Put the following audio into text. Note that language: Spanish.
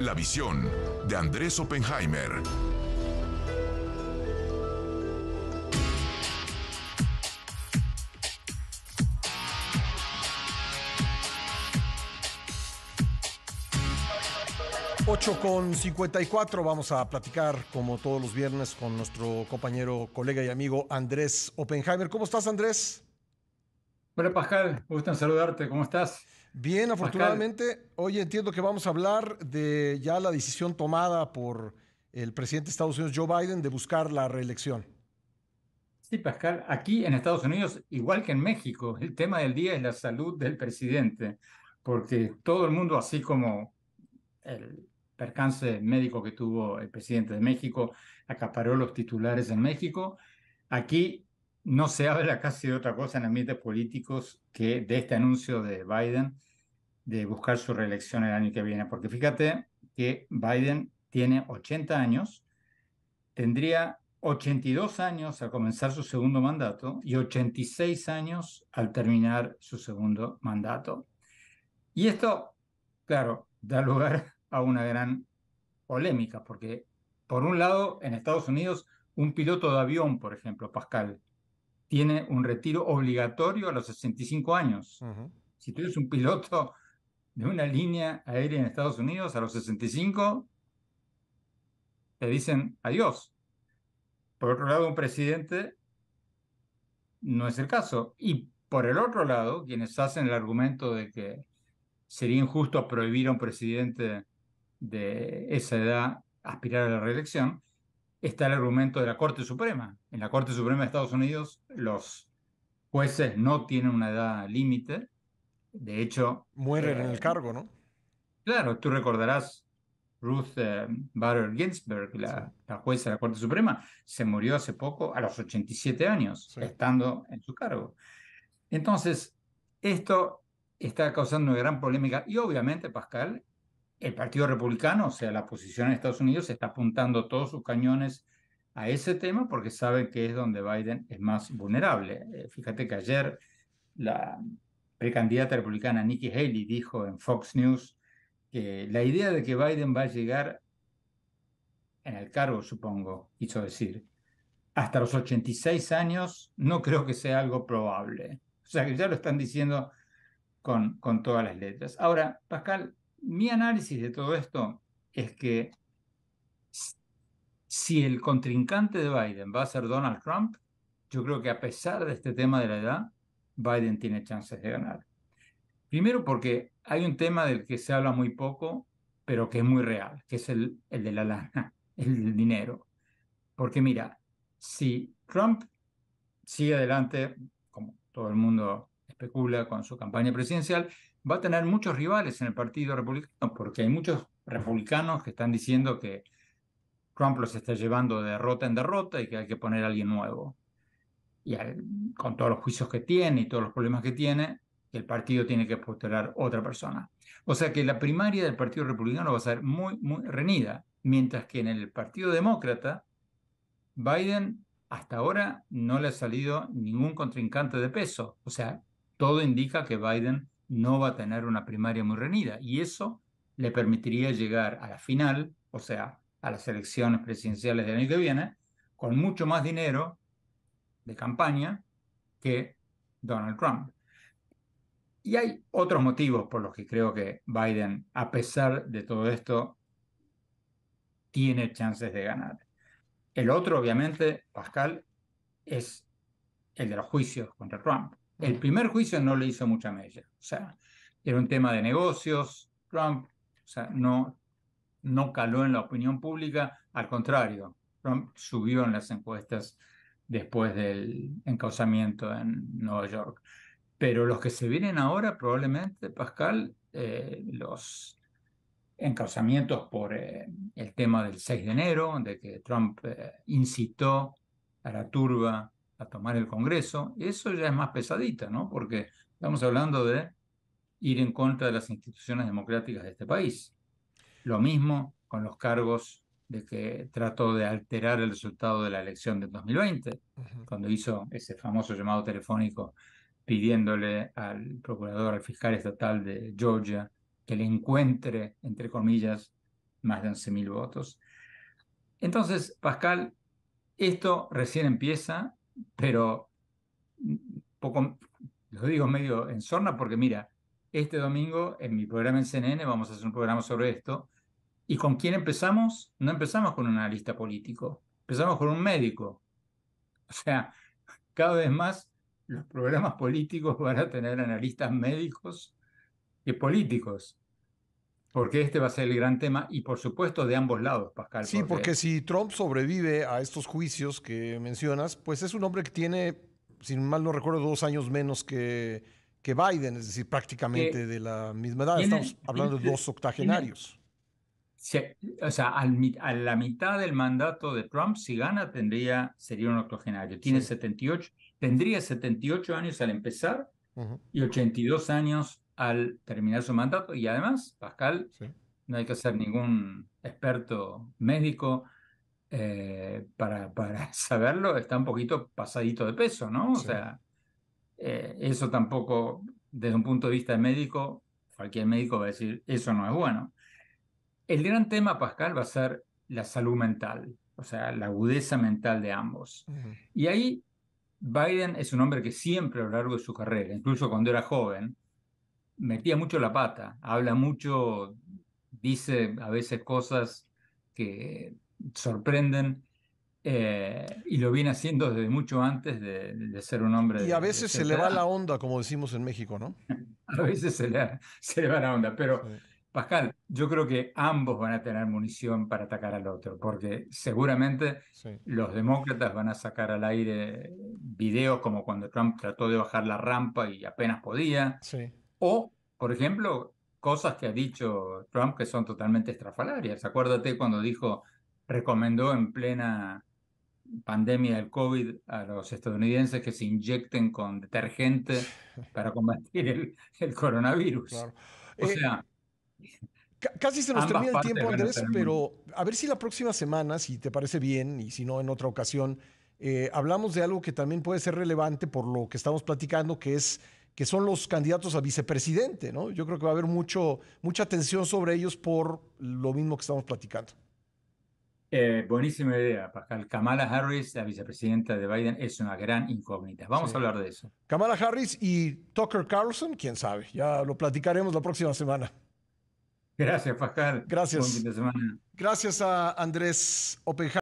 La visión de Andrés Oppenheimer. Ocho con 54 vamos a platicar como todos los viernes con nuestro compañero, colega y amigo Andrés Oppenheimer. ¿Cómo estás Andrés? Hola Pascal, gusto en saludarte, ¿cómo estás? Bien, afortunadamente, hoy entiendo que vamos a hablar de ya la decisión tomada por el presidente de Estados Unidos, Joe Biden, de buscar la reelección. Sí, Pascal, aquí en Estados Unidos, igual que en México, el tema del día es la salud del presidente, porque todo el mundo, así como el percance médico que tuvo el presidente de México, acaparó los titulares en México, aquí no se habla casi de otra cosa en ambientes políticos que de este anuncio de Biden de buscar su reelección el año que viene, porque fíjate que Biden tiene 80 años, tendría 82 años al comenzar su segundo mandato y 86 años al terminar su segundo mandato. Y esto, claro, da lugar a una gran polémica, porque por un lado, en Estados Unidos, un piloto de avión, por ejemplo, Pascal, tiene un retiro obligatorio a los 65 años. Si tú eres un piloto de una línea aérea en Estados Unidos a los 65, te dicen adiós. Por otro lado, un presidente no es el caso. Y por el otro lado, quienes hacen el argumento de que sería injusto prohibir a un presidente de esa edad aspirar a la reelección, está el argumento de la Corte Suprema. En la Corte Suprema de Estados Unidos los jueces no tienen una edad límite de hecho... Mueren en el eh, cargo, ¿no? Claro, tú recordarás Ruth eh, Bader Ginsburg, la, jueza de la Corte Suprema, se murió hace poco, a los 87 años, estando en su cargo. Entonces, esto está causando una gran polémica y obviamente, Pascal, el Partido Republicano, o sea, la oposición en Estados Unidos, está apuntando todos sus cañones a ese tema porque saben que es donde Biden es más vulnerable. Eh, fíjate que ayer la, precandidata republicana Nikki Haley dijo en Fox News que la idea de que Biden va a llegar en el cargo, supongo, hizo decir, hasta los 86 años, no creo que sea algo probable. O sea, que ya lo están diciendo con, con todas las letras. Ahora, Pascal, mi análisis de todo esto es que si el contrincante de Biden va a ser Donald Trump, yo creo que a pesar de este tema de la edad, Biden tiene chances de ganar. Primero porque hay un tema del que se habla muy poco, pero que es muy real, que es el, el de la lana, el del dinero. Porque mira, si Trump sigue adelante, como todo el mundo especula con su campaña presidencial, va a tener muchos rivales en el Partido Republicano, porque hay muchos republicanos que están diciendo que Trump los está llevando de derrota en derrota y que hay que poner a alguien nuevo y con todos los juicios que tiene y todos los problemas que tiene, el partido tiene que postular otra persona. O sea que la primaria del Partido Republicano va a ser muy, muy reñida, mientras que en el Partido Demócrata, Biden hasta ahora no le ha salido ningún contrincante de peso. O sea, todo indica que Biden no va a tener una primaria muy reñida y eso le permitiría llegar a la final, o sea, a las elecciones presidenciales del año que viene, con mucho más dinero de campaña que Donald Trump. Y hay otros motivos por los que creo que Biden, a pesar de todo esto, tiene chances de ganar. El otro, obviamente, Pascal, es el de los juicios contra Trump. El primer juicio no le hizo mucha mella. O sea, era un tema de negocios. Trump o sea, no, no caló en la opinión pública. Al contrario, Trump subió en las encuestas después del encauzamiento en Nueva York. Pero los que se vienen ahora, probablemente, Pascal, eh, los encauzamientos por eh, el tema del 6 de enero, de que Trump eh, incitó a la turba a tomar el Congreso, eso ya es más pesadita, ¿no? Porque estamos hablando de ir en contra de las instituciones democráticas de este país. Lo mismo con los cargos de que trató de alterar el resultado de la elección del 2020, cuando hizo ese famoso llamado telefónico pidiéndole al procurador, al fiscal estatal de Georgia, que le encuentre, entre comillas, más de 11.000 votos. Entonces, Pascal, esto recién empieza, pero poco, lo digo medio en sorna porque mira, este domingo en mi programa en CNN vamos a hacer un programa sobre esto ¿Y con quién empezamos? No empezamos con un analista político, empezamos con un médico. O sea, cada vez más los programas políticos van a tener analistas médicos y políticos. Porque este va a ser el gran tema y por supuesto de ambos lados, Pascal. Sí, porque, si Trump sobrevive a estos juicios que mencionas, pues es un hombre que tiene, si mal no recuerdo, dos años menos que, que Biden, es decir, prácticamente de la misma edad. Estamos hablando de dos octogenarios o sea, a la mitad del mandato de Trump, si gana, tendría, sería un octogenario. Tiene 78, tendría 78 años al empezar y 82 años al terminar su mandato. Y además, Pascal, no hay que ser ningún experto médico eh, para, saberlo, está un poquito pasadito de peso, ¿no? O sea, eh, eso tampoco, desde un punto de vista médico, cualquier médico va a decir, eso no es bueno. El gran tema, Pascal, va a ser la salud mental, o sea, la agudeza mental de ambos. Y ahí Biden es un hombre que siempre a lo largo de su carrera, incluso cuando era joven, metía mucho la pata, habla mucho, dice a veces cosas que sorprenden. Eh, y lo viene haciendo desde mucho antes de, ser un hombre. Y a veces se le va la onda, como decimos en México, ¿no? a veces se le, va la onda, pero Pascal, yo creo que ambos van a tener munición para atacar al otro, porque seguramente los demócratas van a sacar al aire videos como cuando Trump trató de bajar la rampa y apenas podía, o, por ejemplo, cosas que ha dicho Trump que son totalmente estrafalarias. Acuérdate cuando dijo, recomendó en plena pandemia del COVID a los estadounidenses que se inyecten con detergente para combatir el, coronavirus. O eh, sea, Casi se nos termina el tiempo, Andrés, pero a ver si la próxima semana, si te parece bien, y si no, en otra ocasión, eh, hablamos de algo que también puede ser relevante por lo que estamos platicando, que es que son los candidatos a vicepresidente, ¿no? Yo creo que va a haber mucho, mucha atención sobre ellos por lo mismo que estamos platicando. Eh, buenísima idea, Kamala Harris, la vicepresidenta de Biden, es una gran incógnita. Vamos a hablar de eso. Kamala Harris y Tucker Carlson, quién sabe, ya lo platicaremos la próxima semana. Gracias, Pascal. Gracias. Gracias a Andrés Oppenheimer.